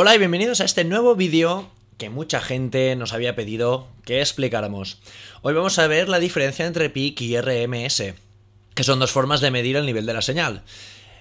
Hola y bienvenidos a este nuevo vídeo que mucha gente nos había pedido que explicáramos. Hoy vamos a ver la diferencia entre PIC y RMS, que son dos formas de medir el nivel de la señal.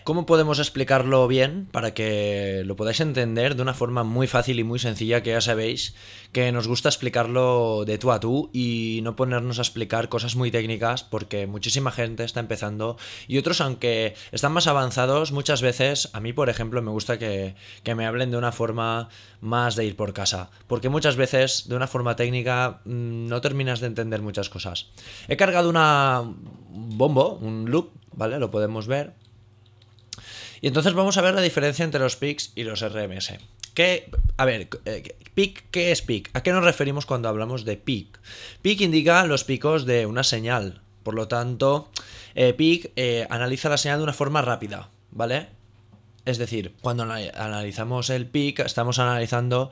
¿Cómo podemos explicarlo bien para que lo podáis entender de una forma muy fácil y muy sencilla que ya sabéis que nos gusta explicarlo de tú a tú y no ponernos a explicar cosas muy técnicas porque muchísima gente está empezando y otros aunque están más avanzados muchas veces a mí por ejemplo me gusta que, me hablen de una forma más de ir por casa porque muchas veces de una forma técnica mm, no terminas de entender muchas cosas. He cargado una bombo, un loop, ¿vale? Lo podemos ver y entonces vamos a ver la diferencia entre los PICs y los RMS. ¿Qué, a ver, eh, PIC, ¿qué es PIC? ¿A qué nos referimos cuando hablamos de PIC? PIC indica los picos de una señal. Por lo tanto, eh, PIC eh, analiza la señal de una forma rápida, ¿vale? Es decir, cuando analizamos el PIC, estamos analizando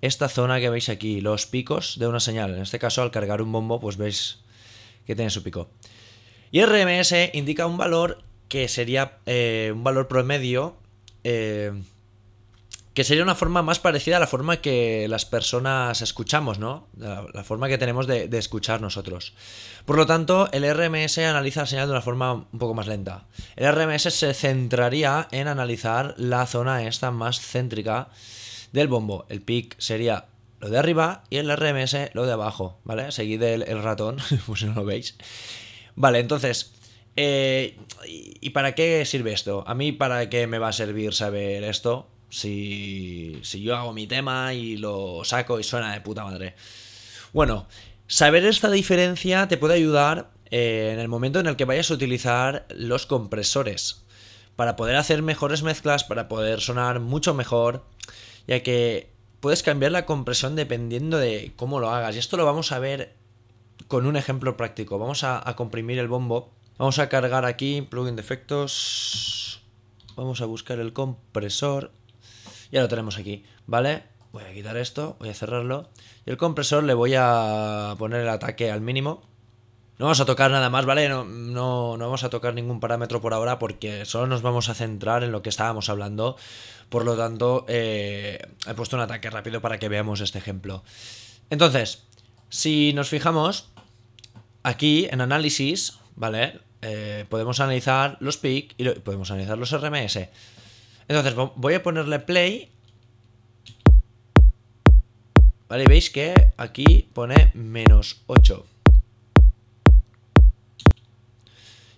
esta zona que veis aquí, los picos de una señal. En este caso, al cargar un bombo, pues veis que tiene su pico. Y RMS indica un valor que sería eh, un valor promedio eh, que sería una forma más parecida a la forma que las personas escuchamos, ¿no? La, forma que tenemos de, escuchar nosotros. Por lo tanto, el RMS analiza la señal de una forma un poco más lenta. El RMS se centraría en analizar la zona esta más céntrica del bombo. El pic sería lo de arriba y el RMS lo de abajo, ¿vale? Seguid el, el ratón, pues no lo veis. Vale, entonces, eh, ¿Y para qué sirve esto? A mí, ¿para qué me va a servir saber esto? Si, si yo hago mi tema y lo saco y suena de puta madre. Bueno, saber esta diferencia te puede ayudar eh, en el momento en el que vayas a utilizar los compresores para poder hacer mejores mezclas, para poder sonar mucho mejor, ya que puedes cambiar la compresión dependiendo de cómo lo hagas. Y esto lo vamos a ver con un ejemplo práctico. Vamos a comprimir el bombo Vamos a cargar aquí, plugin de efectos. Vamos a buscar el compresor. Ya lo tenemos aquí, ¿vale? Voy a quitar esto, voy a cerrarlo. Y el compresor le voy a poner el ataque al mínimo. No vamos a tocar nada más, ¿vale? No, no, vamos a tocar ningún parámetro por ahora porque solo nos vamos a centrar en lo que estábamos hablando. Por lo tanto, eh, he puesto un ataque rápido para que veamos este ejemplo. Entonces, si nos fijamos, aquí en análisis, ¿vale? Eh, podemos analizar los PIC y podemos analizar los RMS. Entonces voy a ponerle play. Vale, veis que aquí pone menos 8.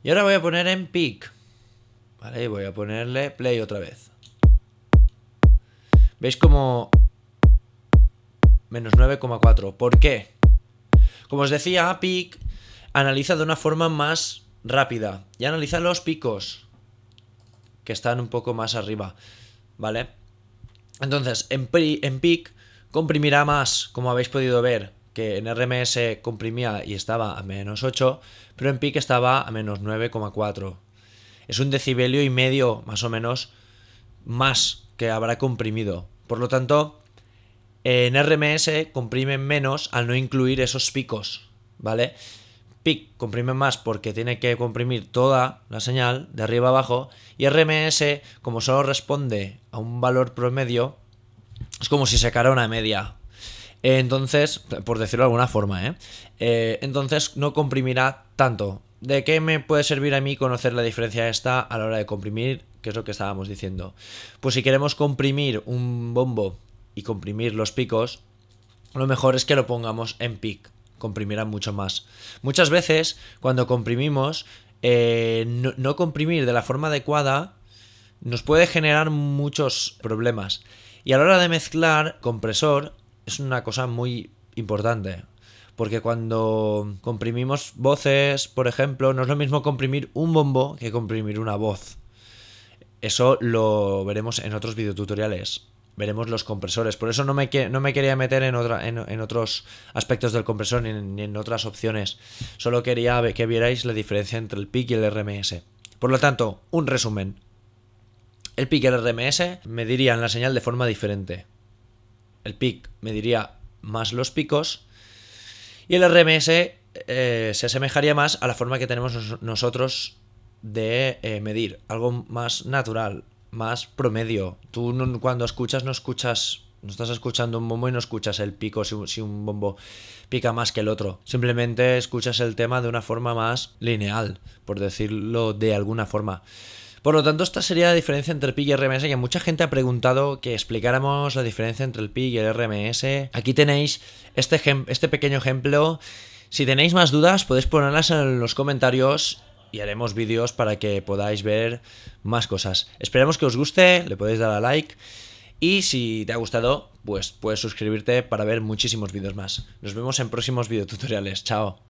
Y ahora voy a poner en peak Vale, y voy a ponerle play otra vez. ¿Veis como menos 9,4? ¿Por qué? Como os decía, peak analiza de una forma más rápida y analizar los picos que están un poco más arriba, ¿vale? Entonces, en, en PIC comprimirá más, como habéis podido ver, que en RMS comprimía y estaba a menos 8, pero en PIC estaba a menos 9,4. Es un decibelio y medio, más o menos, más que habrá comprimido. Por lo tanto, en RMS comprime menos al no incluir esos picos, ¿vale? PIC comprime más porque tiene que comprimir toda la señal de arriba abajo y RMS como solo responde a un valor promedio es como si sacara una media. Eh, entonces, por decirlo de alguna forma, ¿eh? Eh, entonces no comprimirá tanto. ¿De qué me puede servir a mí conocer la diferencia esta a la hora de comprimir? Que es lo que estábamos diciendo. Pues si queremos comprimir un bombo y comprimir los picos, lo mejor es que lo pongamos en pic comprimirán mucho más. Muchas veces, cuando comprimimos, eh, no, no comprimir de la forma adecuada nos puede generar muchos problemas. Y a la hora de mezclar, compresor es una cosa muy importante. Porque cuando comprimimos voces, por ejemplo, no es lo mismo comprimir un bombo que comprimir una voz. Eso lo veremos en otros videotutoriales veremos los compresores. Por eso no me, no me quería meter en, otra, en, otros aspectos del compresor ni en, otras opciones. Solo quería que vierais la diferencia entre el PIC y el RMS. Por lo tanto, un resumen. El PIC y el RMS medirían la señal de forma diferente. El PIC mediría más los picos y el RMS eh, se asemejaría más a la forma que tenemos nosotros de eh, medir, algo más natural, más promedio. Tú cuando escuchas no escuchas, no estás escuchando un bombo y no escuchas el pico si, un bombo pica más que el otro. Simplemente escuchas el tema de una forma más lineal, por decirlo de alguna forma. Por lo tanto, esta sería la diferencia entre el PIG y RMS, que mucha gente ha preguntado que explicáramos la diferencia entre el PIG y el RMS. Aquí tenéis este, este pequeño ejemplo. Si tenéis más dudas, podéis ponerlas en los comentarios y haremos vídeos para que podáis ver más cosas. Esperemos que os guste, le podéis dar a like y si te ha gustado, pues puedes suscribirte para ver muchísimos vídeos más. Nos vemos en próximos videotutoriales. Chao.